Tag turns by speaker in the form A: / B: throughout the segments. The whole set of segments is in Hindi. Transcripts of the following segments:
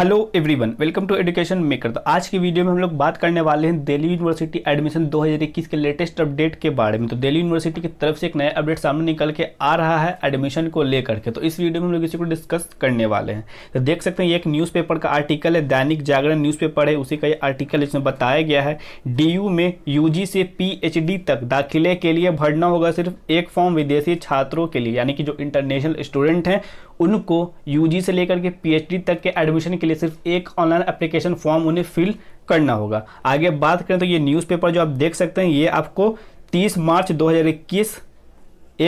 A: hello everyone welcome to education maker तो आज की वीडियो में हम लोग बात करने वाले हैं दिल्ली यूनिवर्सिटी एडमिशन 2021 के लेटेस्ट अपडेट के बारे में तो दिल्ली यूनिवर्सिटी की तरफ से एक नया अपडेट सामने निकल के आ रहा है एडमिशन को लेकर के तो इस वीडियो में हम लोग इसी को डिस्कस करने वाले हैं तो देख सकते हैं एक न्यूज़पेपर का आर्टिकल है दैनिक जागरण न्यूज़पेपर है उसी का ये आर्टिकल इसमें बताया गया है डी में यू से पी तक दाखिले के लिए भरना होगा सिर्फ एक फॉर्म विदेशी छात्रों के लिए यानी कि जो इंटरनेशनल स्टूडेंट हैं उनको यू से लेकर के पी तक के एडमिशन के लिए सिर्फ एक ऑनलाइन एप्लीकेशन फॉर्म उन्हें फिल करना होगा आगे बात करें तो ये न्यूज़पेपर जो आप देख सकते हैं ये आपको 30 मार्च 2021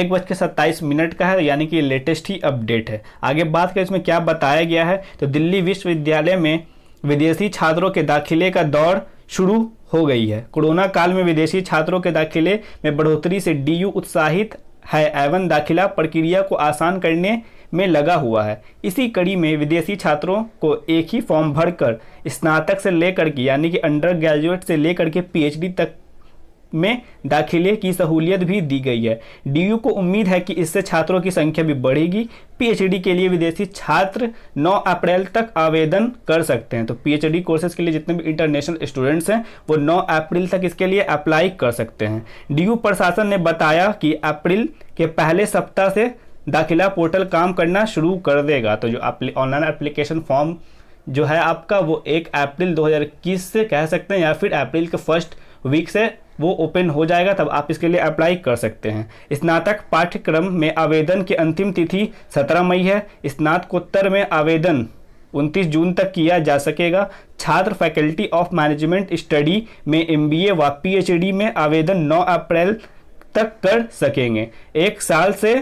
A: एक बज के सत्ताईस मिनट का है यानी कि लेटेस्ट ही अपडेट है आगे बात करें इसमें क्या बताया गया है तो दिल्ली विश्वविद्यालय में विदेशी छात्रों के दाखिले का दौर शुरू हो गई है कोरोना काल में विदेशी छात्रों के दाखिले में बढ़ोतरी से डीयू उत्साहित है एवं दाखिला प्रक्रिया को आसान करने में लगा हुआ है इसी कड़ी में विदेशी छात्रों को एक ही फॉर्म भरकर स्नातक से लेकर के यानी कि अंडर ग्रेजुएट से लेकर के पीएचडी तक में दाखिले की सहूलियत भी दी गई है डीयू को उम्मीद है कि इससे छात्रों की संख्या भी बढ़ेगी पीएचडी के लिए विदेशी छात्र 9 अप्रैल तक आवेदन कर सकते हैं तो पीएचडी कोर्सेज के लिए जितने भी इंटरनेशनल स्टूडेंट्स हैं वो 9 अप्रैल तक इसके लिए अप्लाई कर सकते हैं डीयू प्रशासन ने बताया कि अप्रैल के पहले सप्ताह से दाखिला पोर्टल काम करना शुरू कर देगा तो जो ऑनलाइन एप्लीकेशन फॉर्म जो है आपका वो एक अप्रैल 2021 से कह सकते हैं या फिर अप्रैल के फर्स्ट वीक से वो ओपन हो जाएगा तब आप इसके लिए अप्लाई कर सकते हैं स्नातक पाठ्यक्रम में आवेदन की अंतिम तिथि 17 मई है स्नातकोत्तर में आवेदन 29 जून तक किया जा सकेगा छात्र फैकल्टी ऑफ मैनेजमेंट स्टडी में एम व पी में आवेदन नौ अप्रैल तक कर सकेंगे एक साल से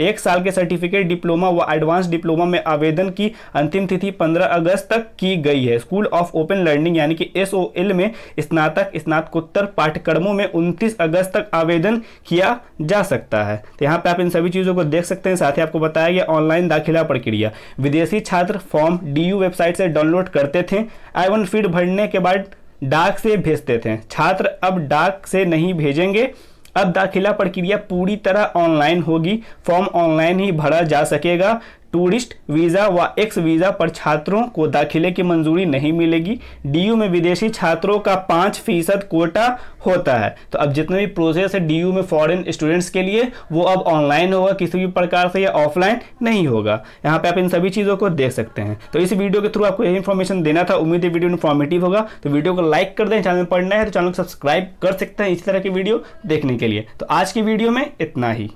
A: एक साल के सर्टिफिकेट डिप्लोमा व एडवांस डिप्लोमा में आवेदन की अंतिम तिथि 15 अगस्त तक की गई है स्कूल ऑफ ओपन लर्निंग यानी कि एस में स्नातक स्नातकोत्तर पाठ्यक्रमों में उनतीस अगस्त तक आवेदन किया जा सकता है तो यहाँ पे आप इन सभी चीज़ों को देख सकते हैं साथ ही आपको बताया गया ऑनलाइन दाखिला प्रक्रिया विदेशी छात्र फॉर्म डी वेबसाइट से डाउनलोड करते थे आई वन फीड भरने के बाद डाक से भेजते थे छात्र अब डाक से नहीं भेजेंगे अब दाखिला प्रक्रिया पूरी तरह ऑनलाइन होगी फॉर्म ऑनलाइन ही भरा जा सकेगा टूरिस्ट वीज़ा व एक्स वीज़ा पर छात्रों को दाखिले की मंजूरी नहीं मिलेगी डीयू में विदेशी छात्रों का पाँच फीसद कोटा होता है तो अब जितने भी प्रोसेस है डीयू में फॉरेन स्टूडेंट्स के लिए वो अब ऑनलाइन होगा किसी भी प्रकार से या ऑफलाइन नहीं होगा यहाँ पे आप इन सभी चीज़ों को देख सकते हैं तो इस वीडियो के थ्रू आपको यही इन्फॉर्मेशन देना था उम्मीद है वीडियो इन्फॉर्मेटिव होगा तो वीडियो को लाइक कर दें चैनल पढ़ना है तो चैनल को सब्सक्राइब कर सकते हैं इसी तरह की वीडियो देखने के लिए तो आज की वीडियो में इतना ही